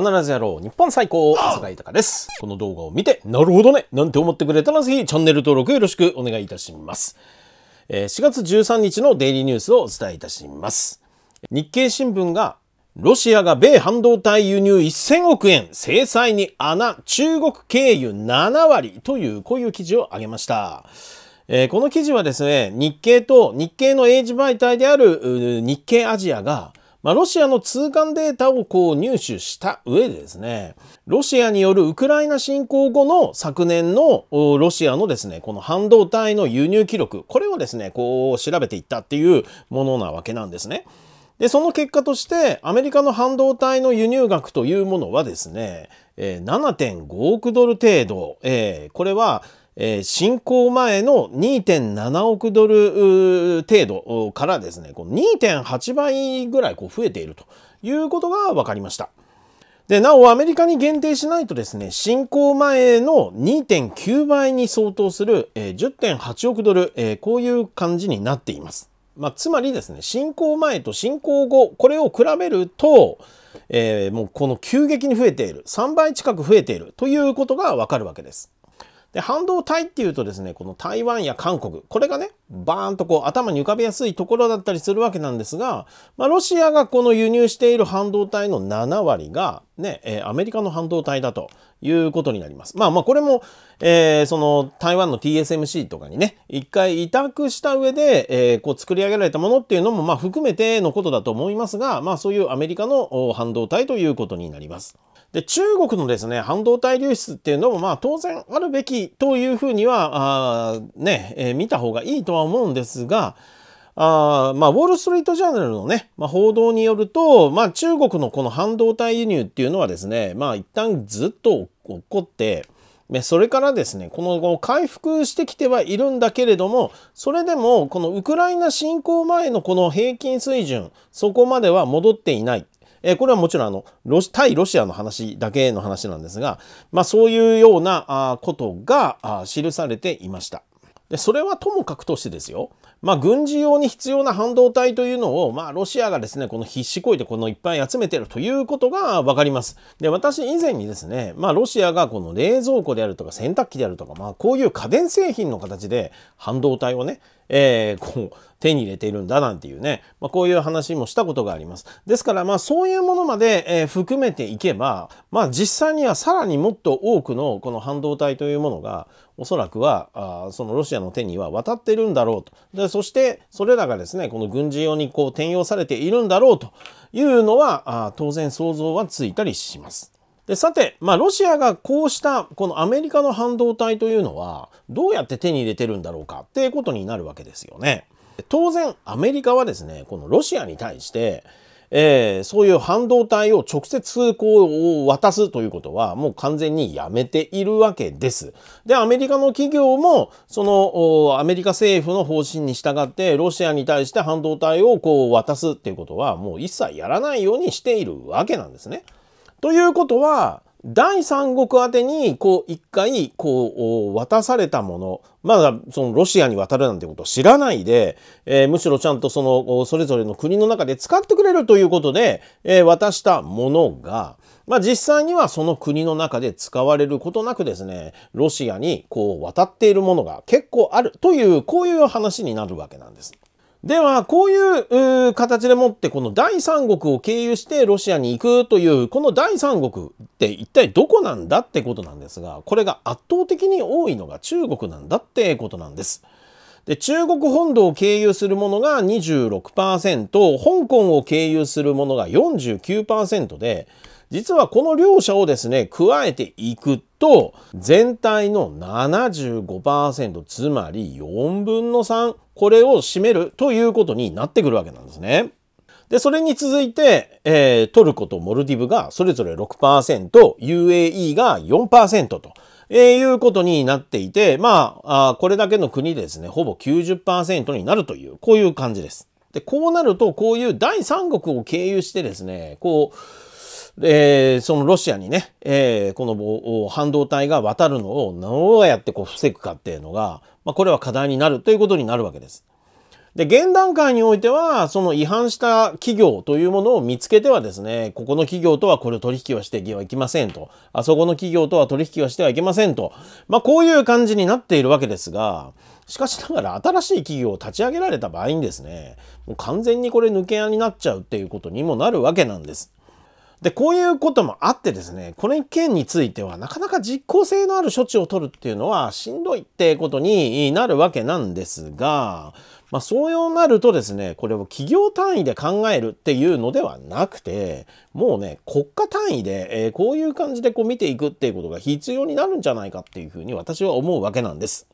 必ずやろう日本最高菅井隆です。この動画を見て、なるほどねなんて思ってくれたらぜひチャンネル登録よろしくお願いいたします。えー、4月13日のデイリーニュースをお伝えいたします。日経新聞がロシアが米半導体輸入1000億円、制裁に穴、中国経由7割という、こういう記事を挙げました。えー、この記事はですね、日経と日経の英字媒体である日経アジアが、まあ、ロシアの通関データをこう入手した上でですね、ロシアによるウクライナ侵攻後の昨年のロシアのですね、この半導体の輸入記録、これをですね、こう調べていったっていうものなわけなんですね。で、その結果として、アメリカの半導体の輸入額というものはですね、7.5億ドル程度、えこれは侵攻前の2.7億ドル程度からですね、2.8倍ぐらい増えているということが分かりました。で、なおアメリカに限定しないとですね、侵攻前の2.9倍に相当する、10.8億ドル、こういう感じになっています。まあ、つまりですね、侵攻前と侵攻後、これを比べると、えー、もうこの急激に増えている、3倍近く増えているということがわかるわけです。で、半導体っていうとですね、この台湾や韓国、これがね、バーンとこう頭に浮かびやすいところだったりするわけなんですが、まあ、ロシアがこの輸入している半導体の7割が、ね、えアメリカの半導体だということになります。まあまあこれも、えー、その台湾の TSMC とかにね、一回委託した上で、えー、こう作り上げられたものっていうのもまあ含めてのことだと思いますが、まあそういうアメリカの半導体ということになります。で、中国のですね、半導体流出っていうのも、まあ当然あるべきというふうには、あね、えー、見た方がいいとは思うんですが、あまあ、ウォール・ストリート・ジャーナルのね、まあ、報道によると、まあ、中国のこの半導体輸入っていうのはですね、まあ、一旦ずっと起こって、それからですね、この回復してきてはいるんだけれども、それでもこのウクライナ侵攻前のこの平均水準、そこまでは戻っていない。えこれはもちろんあのロ対ロシアの話だけの話なんですが、まあ、そういうようなことが記されていました。でそれはともかくとしてですよ、まあ、軍事用に必要な半導体というのを、まあ、ロシアがですねこの必死こいでこのいっぱい集めてるということが分かります。で私以前にですね、まあ、ロシアがこの冷蔵庫であるとか洗濯機であるとか、まあ、こういう家電製品の形で半導体をね、えー、こう手に入れているんだなんていうね、まあ、こういう話もしたことがあります。ですからまあそういうものまで、えー、含めていけば、まあ、実際にはさらにもっと多くのこの半導体というものがおそらくはあそのロシアの手には渡ってるんだろうとでそしてそれらがですねこの軍事用にこう転用されているんだろうというのはあ当然想像はついたりします。でさて、まあ、ロシアがこうしたこのアメリカの半導体というのはどうやって手に入れてるんだろうかっていうことになるわけですよね。当然アメリカはですねこのロシアに対してえー、そういう半導体を直接こう渡すということはもう完全にやめているわけです。で、アメリカの企業もそのアメリカ政府の方針に従ってロシアに対して半導体をこう渡すっていうことはもう一切やらないようにしているわけなんですね。ということは第三国宛てにこう一回こう渡されたものまだそのロシアに渡るなんてことを知らないで、えー、むしろちゃんとそのそれぞれの国の中で使ってくれるということで、えー、渡したものが、まあ、実際にはその国の中で使われることなくですねロシアにこう渡っているものが結構あるというこういう話になるわけなんです。では、こういう形でもって、この第三国を経由してロシアに行くという、この第三国って一体どこなんだってことなんですが、これが圧倒的に多いのが中国なんだってことなんです。で中国本土を経由するものが26%香港を経由するものが49%で実はこの両者をですね加えていくと全体の75%つまり4分の3これを占めるということになってくるわけなんですね。で、それに続いて、えー、トルコとモルディブがそれぞれ6%、UAE が4%と、えー、いうことになっていて、まあ、あこれだけの国でですね、ほぼ90%になるという、こういう感じです。で、こうなると、こういう第三国を経由してですね、こう、えー、そのロシアにね、えー、この半導体が渡るのをどうやってこう防ぐかっていうのが、まあ、これは課題になるということになるわけです。で、現段階においては、その違反した企業というものを見つけてはですね、ここの企業とはこれを取引をしてはいけませんと、あそこの企業とは取引をしてはいけませんと、まあこういう感じになっているわけですが、しかしながら新しい企業を立ち上げられた場合にですね、もう完全にこれ抜け穴になっちゃうっていうことにもなるわけなんです。で、こういうこともあってですね、この件についてはなかなか実効性のある処置を取るっていうのはしんどいってことになるわけなんですが、まあ、そうなるとですね、これを企業単位で考えるっていうのではなくて、もうね、国家単位で、えー、こういう感じでこう見ていくっていうことが必要になるんじゃないかっていうふうに私は思うわけなんです。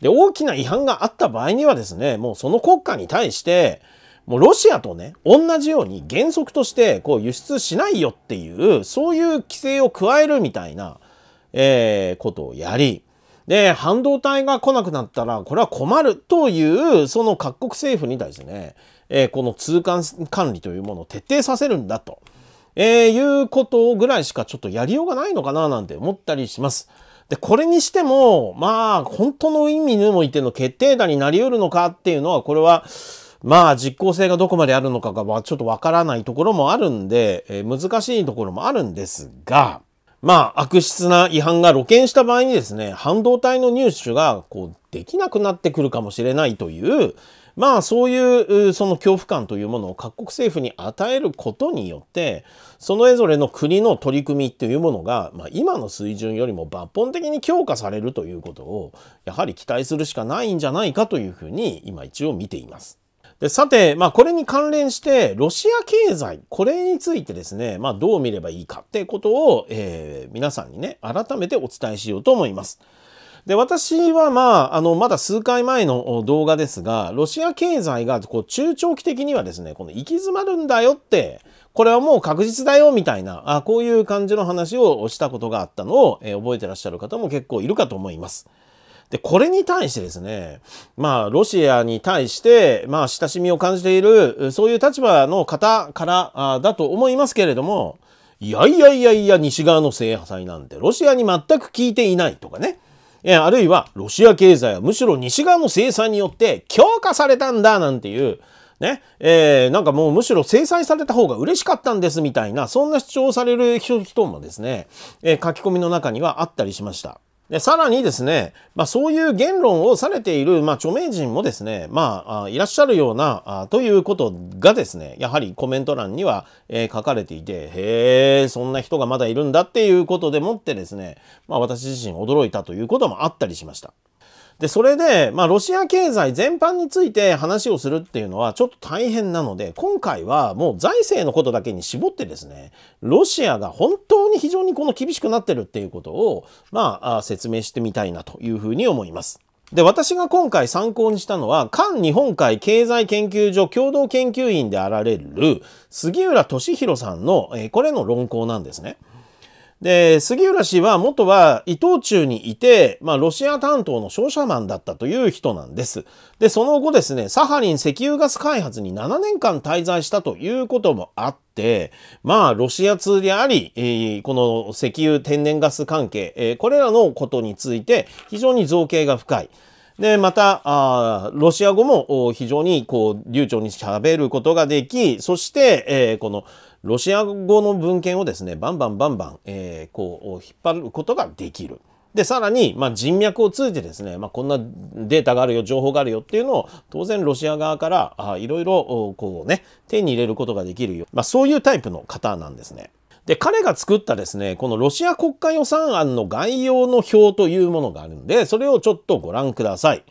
で、大きな違反があった場合にはですね、もうその国家に対して、もうロシアとね、同じように原則としてこう輸出しないよっていう、そういう規制を加えるみたいな、えー、ことをやり、で、半導体が来なくなったら、これは困るという、その各国政府に対してね、えー、この通関管理というものを徹底させるんだと、えー、いうことぐらいしかちょっとやりようがないのかななんて思ったりします。で、これにしても、まあ、本当の意味でもいての決定打になり得るのかっていうのは、これは、まあ実効性がどこまであるのかがちょっとわからないところもあるんで、えー、難しいところもあるんですが、まあ悪質な違反が露見した場合にですね、半導体の入手がこうできなくなってくるかもしれないという、まあそういうその恐怖感というものを各国政府に与えることによってそれぞれの国の取り組みというものが、まあ、今の水準よりも抜本的に強化されるということをやはり期待するしかないんじゃないかというふうに今一応見ています。でさて、まあ、これに関連して、ロシア経済、これについてですね、まあ、どう見ればいいかってことを、えー、皆さんにね、改めてお伝えしようと思います。で、私はまあ、あの、まだ数回前の動画ですが、ロシア経済が、こう、中長期的にはですね、この行き詰まるんだよって、これはもう確実だよ、みたいな、あこういう感じの話をしたことがあったのを、えー、覚えてらっしゃる方も結構いるかと思います。で、これに対してですね、まあ、ロシアに対して、まあ、親しみを感じている、そういう立場の方からだと思いますけれども、いやいやいやいや、西側の制裁なんて、ロシアに全く効いていないとかね。あるいは、ロシア経済はむしろ西側の制裁によって強化されたんだ、なんていう、ね、えー、なんかもうむしろ制裁された方が嬉しかったんですみたいな、そんな主張をされる人もですね、えー、書き込みの中にはあったりしました。で、さらにですね、まあ、そういう言論をされている、まあ、著名人もですね、まあ、いらっしゃるようなあ、ということがですね、やはりコメント欄には、えー、書かれていて、へえ、そんな人がまだいるんだっていうことでもってですね、まあ、私自身驚いたということもあったりしました。で、それで、まあ、ロシア経済全般について話をするっていうのはちょっと大変なので、今回はもう財政のことだけに絞ってですね、ロシアが本当に非常にこの厳しくなってるっていうことを、まあ、説明してみたいなというふうに思います。で、私が今回参考にしたのは、韓日本海経済研究所共同研究員であられる杉浦俊弘さんの、えこれの論考なんですね。で、杉浦氏は元は伊東忠にいて、まあ、ロシア担当の商社マンだったという人なんです。で、その後ですね、サハリン石油ガス開発に7年間滞在したということもあって、まあ、ロシア通であり、えー、この石油天然ガス関係、えー、これらのことについて非常に造形が深い。で、また、あロシア語も非常にこう流暢に喋ることができ、そして、えー、このロシア語の文献をですね、バンバンバンバン、えー、こう、引っ張ることができる。で、さらに、まあ、人脈を通じてですね、まあ、こんなデータがあるよ、情報があるよっていうのを、当然ロシア側から、あいろいろ、こうね、手に入れることができるよ。まあ、そういうタイプの方なんですね。で、彼が作ったですね、このロシア国家予算案の概要の表というものがあるんで、それをちょっとご覧ください。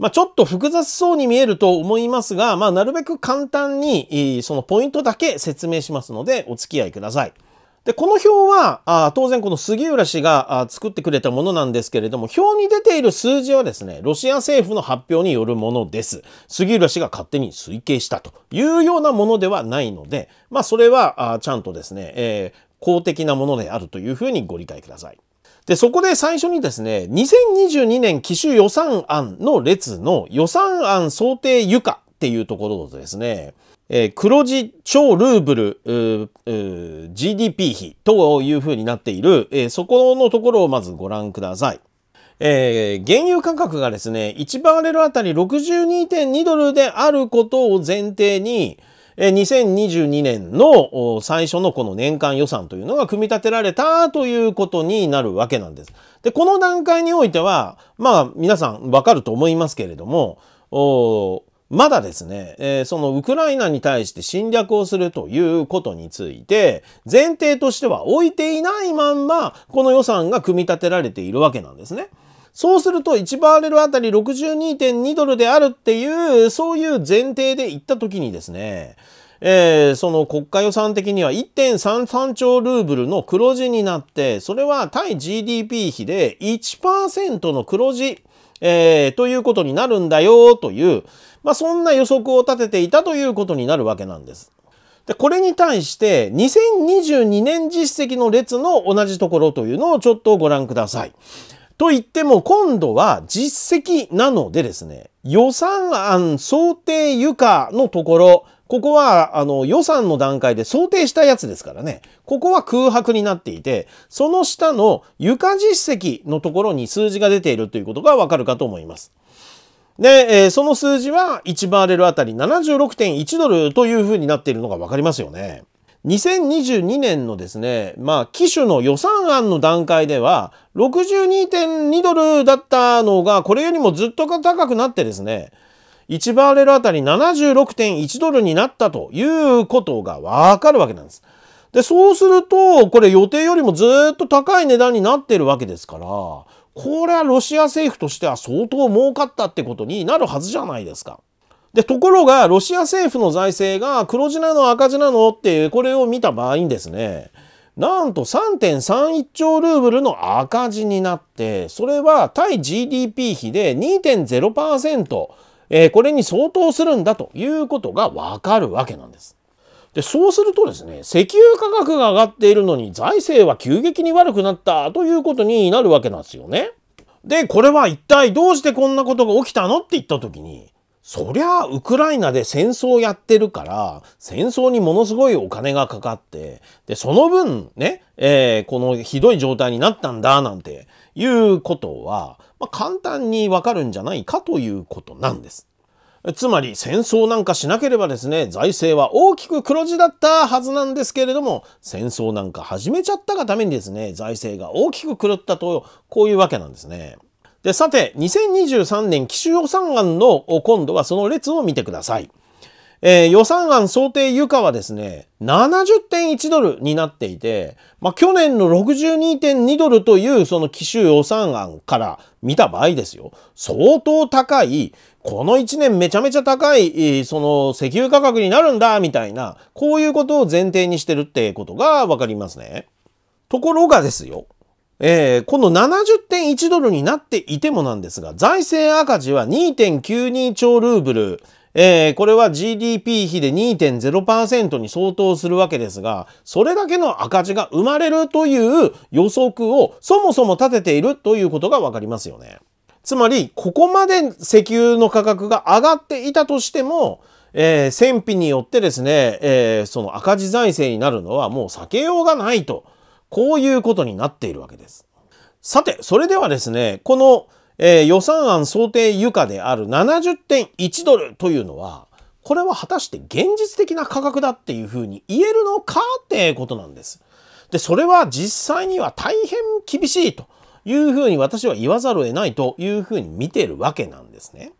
まあ、ちょっと複雑そうに見えると思いますが、まあ、なるべく簡単にそのポイントだけ説明しますのでお付き合いください。で、この表は、あ当然この杉浦氏があ作ってくれたものなんですけれども、表に出ている数字はですね、ロシア政府の発表によるものです。杉浦氏が勝手に推計したというようなものではないので、まあそれは、あちゃんとですね、えー、公的なものであるというふうにご理解ください。で、そこで最初にですね、2022年機種予算案の列の予算案想定床っていうところとですね、えー、黒字超ルーブルーー GDP 比というふうになっている、えー、そこのところをまずご覧ください。えー、原油価格がですね、1バーレルあたり62.2ドルであることを前提に、2022年の最初のこの年間予算というのが組み立てられたということになるわけなんです。で、この段階においては、まあ皆さんわかると思いますけれども、まだですね、えー、そのウクライナに対して侵略をするということについて、前提としては置いていないまんま、この予算が組み立てられているわけなんですね。そうすると1バーレルあたり62.2ドルであるっていう、そういう前提で行った時にですね、えー、その国家予算的には1.33兆ルーブルの黒字になって、それは対 GDP 比で1%の黒字、えー、ということになるんだよという、まあ、そんな予測を立てていたということになるわけなんです。で、これに対して、2022年実績の列の同じところというのをちょっとご覧ください。と言っても今度は実績なのでですね、予算案想定床のところ、ここはあの予算の段階で想定したやつですからね、ここは空白になっていて、その下の床実績のところに数字が出ているということがわかるかと思います。で、えー、その数字は1バーレルあたり76.1ドルというふうになっているのがわかりますよね。2022年のですね、まあ、機種の予算案の段階では、62.2ドルだったのが、これよりもずっと高くなってですね、1バーレルあたり76.1ドルになったということがわかるわけなんです。で、そうすると、これ予定よりもずっと高い値段になってるわけですから、これはロシア政府としては相当儲かったってことになるはずじゃないですか。で、ところが、ロシア政府の財政が黒字なの赤字なのっていう、これを見た場合にですね、なんと3.31兆ルーブルの赤字になって、それは対 GDP 比で2.0%、えー、これに相当するんだということがわかるわけなんです。で、そうするとですね、石油価格が上がっているのに財政は急激に悪くなったということになるわけなんですよね。で、これは一体どうしてこんなことが起きたのって言った時に、そりゃあ、ウクライナで戦争やってるから戦争にものすごいお金がかかってでその分ね、えー、このひどい状態になったんだなんていうことは、まあ、簡単にわかるんじゃないかということなんです。つまり戦争なんかしなければですね、財政は大きく黒字だったはずなんですけれども、戦争なんか始めちゃったがためにですね、財政が大きく狂ったと、こういうわけなんですね。で、さて、2023年奇襲予算案の今度はその列を見てください。えー、予算案想定床はですね、70.1ドルになっていて、まあ、去年の62.2ドルというその奇襲予算案から見た場合ですよ、相当高い、この1年めちゃめちゃ高い、その石油価格になるんだ、みたいな、こういうことを前提にしてるってことがわかりますね。ところがですよ、えー、この70.1ドルになっていてもなんですが、財政赤字は2.92兆ルーブル。えー、これは GDP 比で2.0%に相当するわけですが、それだけの赤字が生まれるという予測をそもそも立てているということがわかりますよね。つまり、ここまで石油の価格が上がっていたとしても、えー、戦費によってですね、えー、その赤字財政になるのはもう避けようがないと。こういうことになっているわけです。さて、それではですね、この、えー、予算案想定床である70.1ドルというのは、これは果たして現実的な価格だっていうふうに言えるのかってことなんです。で、それは実際には大変厳しいというふうに私は言わざるを得ないというふうに見てるわけなんですね。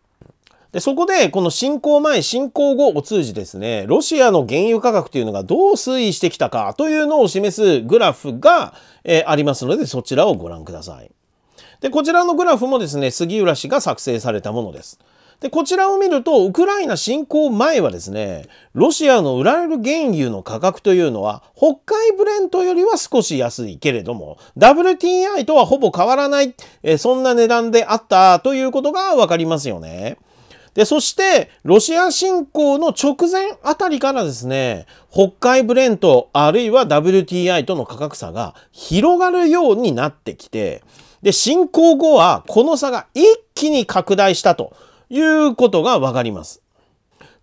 で、そこで、この侵攻前、侵攻後を通じですね、ロシアの原油価格というのがどう推移してきたかというのを示すグラフが、えー、ありますので、そちらをご覧ください。で、こちらのグラフもですね、杉浦氏が作成されたものです。で、こちらを見ると、ウクライナ侵攻前はですね、ロシアの売られる原油の価格というのは、北海ブレントよりは少し安いけれども、WTI とはほぼ変わらない、えそんな値段であったということがわかりますよね。で、そして、ロシア侵攻の直前あたりからですね、北海ブレント、あるいは WTI との価格差が広がるようになってきて、で、侵攻後はこの差が一気に拡大したということがわかります。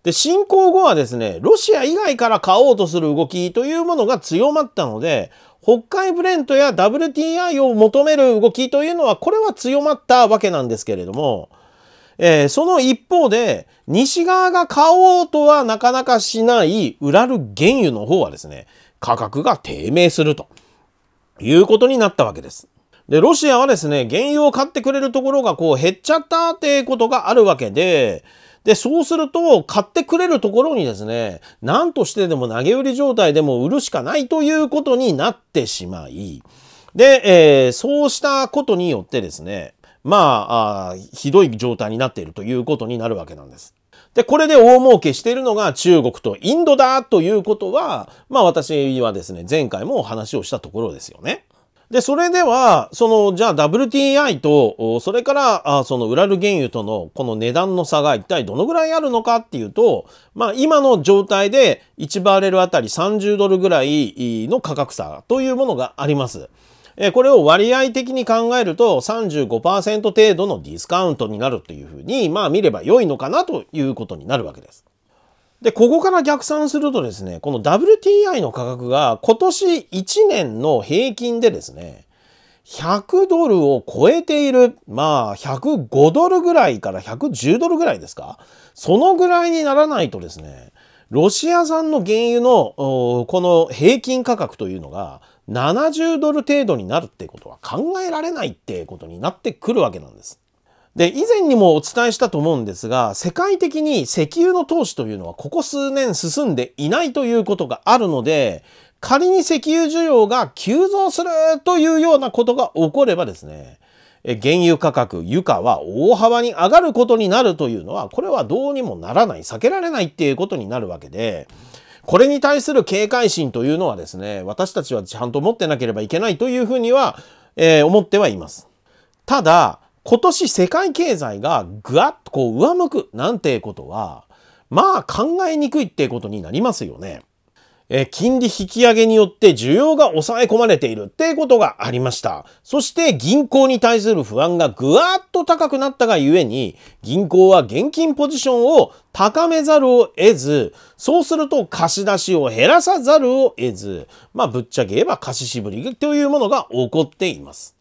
で、侵攻後はですね、ロシア以外から買おうとする動きというものが強まったので、北海ブレントや WTI を求める動きというのは、これは強まったわけなんですけれども、えー、その一方で、西側が買おうとはなかなかしない売らる原油の方はですね、価格が低迷するということになったわけです。で、ロシアはですね、原油を買ってくれるところがこう減っちゃったってことがあるわけで、で、そうすると、買ってくれるところにですね、何としてでも投げ売り状態でも売るしかないということになってしまい、で、えー、そうしたことによってですね、まあひどい状態になっているということになるわけなんです。で、これで大儲けしているのが中国とインドだということは、まあ私はですね、前回もお話をしたところですよね。で、それでは、その、じゃあ WTI と、それから、あそのウラル原油とのこの値段の差が一体どのぐらいあるのかっていうと、まあ今の状態で1バレルあたり30ドルぐらいの価格差というものがあります。えこれを割合的に考えると35%程度のディスカウントになるというふうに、まあ見れば良いのかなということになるわけです。で、ここから逆算するとですね、この WTI の価格が今年1年の平均でですね、100ドルを超えている、まあ105ドルぐらいから110ドルぐらいですか、そのぐらいにならないとですね、ロシア産の原油のこの平均価格というのが70ドル程度になるってことは考えられないってことになってくるわけなんです。で、以前にもお伝えしたと思うんですが、世界的に石油の投資というのはここ数年進んでいないということがあるので、仮に石油需要が急増するというようなことが起こればですね、原油価格、油価は大幅に上がることになるというのは、これはどうにもならない、避けられないっていうことになるわけで、これに対する警戒心というのはですね、私たちはちゃんと持ってなければいけないというふうには、えー、思ってはいます。ただ、今年世界経済がぐわっとこう上向くなんてことは、まあ考えにくいってことになりますよね。え金利引き上げによって需要が抑え込まれているっていうことがありました。そして銀行に対する不安がぐわっと高くなったがゆえに、銀行は現金ポジションを高めざるを得ず、そうすると貸し出しを減らさざるを得ず、まあぶっちゃけ言えば貸ししぶりというものが起こっています。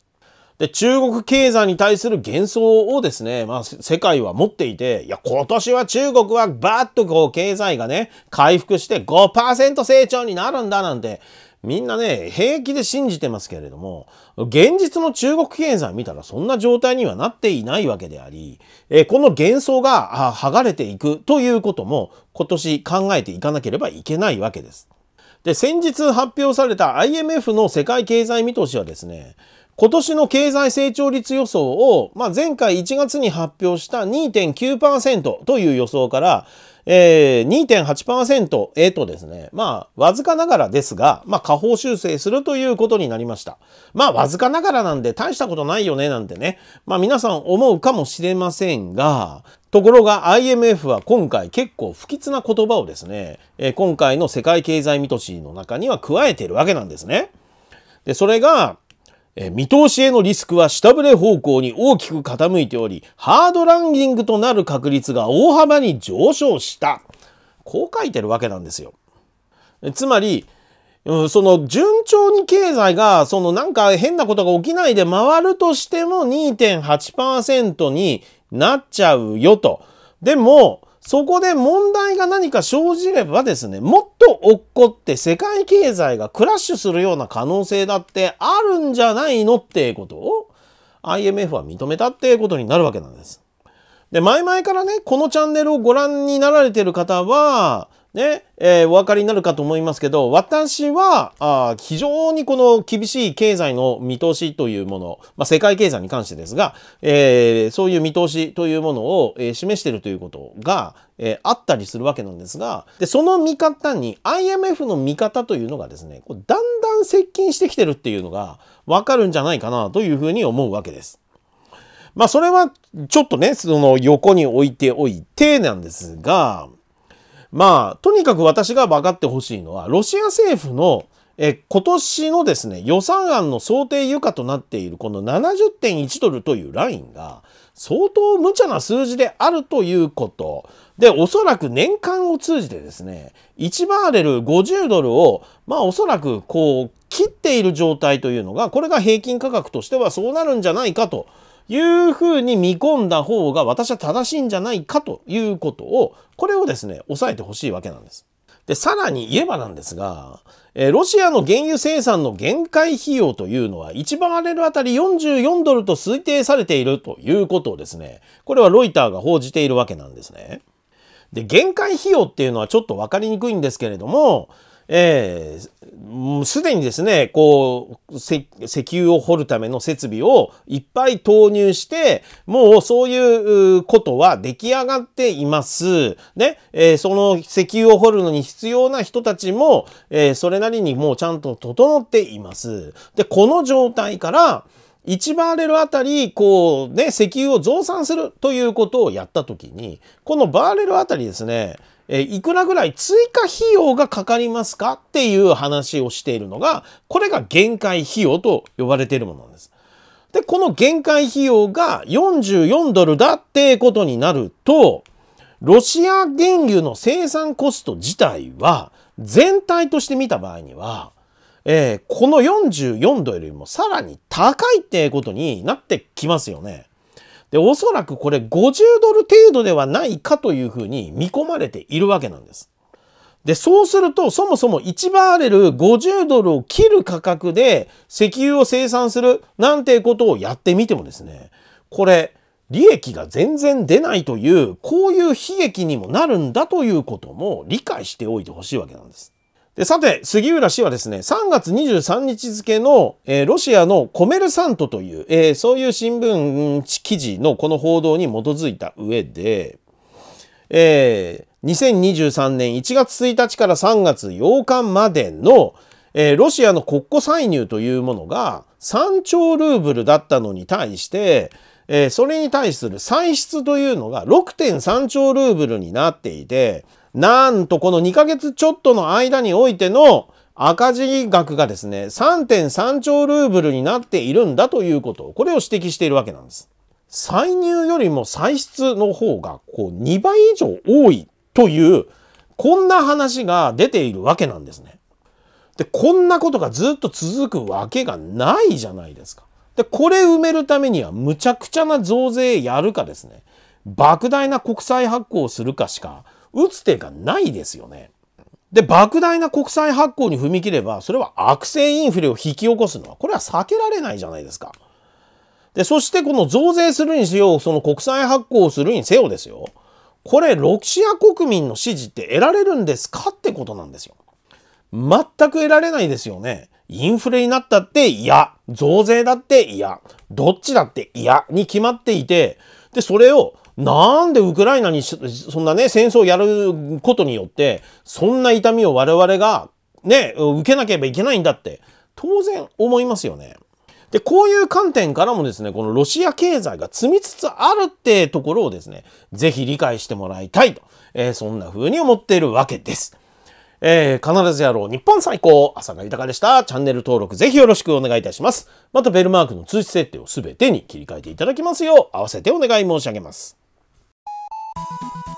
で、中国経済に対する幻想をですね、まあ、世界は持っていて、いや、今年は中国はバーッとこう、経済がね、回復して5%成長になるんだなんて、みんなね、平気で信じてますけれども、現実の中国経済見たらそんな状態にはなっていないわけであり、えこの幻想が剥がれていくということも今年考えていかなければいけないわけです。で、先日発表された IMF の世界経済見通しはですね、今年の経済成長率予想を、まあ、前回1月に発表した2.9%という予想から、えー、2.8%へとですね、まあ、わずかながらですが、まあ、下方修正するということになりました。まあ、わずかながらなんで大したことないよね、なんてね、まあ、皆さん思うかもしれませんが、ところが IMF は今回結構不吉な言葉をですね、えー、今回の世界経済見通しの中には加えているわけなんですね。で、それが、え見通しへのリスクは下振れ方向に大きく傾いており、ハードランディングとなる確率が大幅に上昇した。こう書いてるわけなんですよ。つまり、うん、その順調に経済が、そのなんか変なことが起きないで回るとしても2.8%になっちゃうよと。でも、そこで問題が何か生じればですね、もっと落っこって世界経済がクラッシュするような可能性だってあるんじゃないのってことを IMF は認めたってことになるわけなんです。で、前々からね、このチャンネルをご覧になられてる方は、ね、えー、お分かりになるかと思いますけど、私は、あ非常にこの厳しい経済の見通しというもの、まあ、世界経済に関してですが、えー、そういう見通しというものを、えー、示しているということが、えー、あったりするわけなんですが、で、その見方に IMF の見方というのがですね、こうだんだん接近してきてるっていうのがわかるんじゃないかなというふうに思うわけです。まあ、それはちょっとね、その横に置いておいてなんですが、まあ、とにかく私が分かってほしいのは、ロシア政府のえ今年のですね、予算案の想定油価となっているこの70.1ドルというラインが相当無茶な数字であるということ。で、おそらく年間を通じてですね、1バーレル50ドルを、まあおそらくこう切っている状態というのが、これが平均価格としてはそうなるんじゃないかというふうに見込んだ方が私は正しいんじゃないかということを、これをですね、抑えてほしいわけなんです。で、さらに言えばなんですが、えー、ロシアの原油生産の限界費用というのは1バーレルあたり44ドルと推定されているということをですね、これはロイターが報じているわけなんですね。で、限界費用っていうのはちょっと分かりにくいんですけれども、えー、すでにですね、こう、石油を掘るための設備をいっぱい投入して、もうそういうことは出来上がっています。ね、えー、その石油を掘るのに必要な人たちも、えー、それなりにもうちゃんと整っています。で、この状態から、1バーレルあたり、こうね、石油を増産するということをやったときに、このバーレルあたりですね、えいくらぐらい追加費用がかかりますかっていう話をしているのが、これが限界費用と呼ばれているものなんです。で、この限界費用が44ドルだってことになると、ロシア原油の生産コスト自体は、全体として見た場合には、えー、この44ルよりもさらに高いってことになってきますよね。で、おそらくこれ50ドル程度ではないかというふうに見込まれているわけなんです。で、そうすると、そもそも1バーレル50ドルを切る価格で石油を生産するなんてことをやってみてもですね、これ、利益が全然出ないという、こういう悲劇にもなるんだということも理解しておいてほしいわけなんです。でさて、杉浦氏はですね、3月23日付の、えー、ロシアのコメルサントという、えー、そういう新聞記事のこの報道に基づいた上で、えー、2023年1月1日から3月8日までの、えロシアの国庫歳入というものが3兆ルーブルだったのに対して、えそれに対する歳出というのが6.3兆ルーブルになっていて、なんとこの2ヶ月ちょっとの間においての赤字額がですね、3.3兆ルーブルになっているんだということ、これを指摘しているわけなんです。歳入よりも歳出の方がこう2倍以上多いという、こんな話が出ているわけなんですね。で、こんなことがずっと続くわけがないじゃないですか。で、これ埋めるためにはむちゃくちゃな増税やるかですね、莫大な国債発行をするかしか、打つ手がないですよね。で、莫大な国債発行に踏み切れば、それは悪性インフレを引き起こすのは、これは避けられないじゃないですか。で、そしてこの増税するにしよ、う、その国債発行をするにせよですよ。これ、ロシア国民の支持って得られるんですかってことなんですよ。全く得られないですよね。インフレになったって嫌、増税だって嫌、どっちだって嫌に決まっていて、で、それをなんでウクライナにそんなね、戦争をやることによって、そんな痛みを我々がね、受けなければいけないんだって、当然思いますよね。で、こういう観点からもですね、このロシア経済が積みつつあるってところをですね、ぜひ理解してもらいたいと、えー、そんな風に思っているわけです。えー、必ずやろう日本最高朝が豊かでしたチャンネル登録ぜひよろしくお願いいたしますまたベルマークの通知設定をすべてに切り替えていただきますよう合わせてお願い申し上げます Thank you.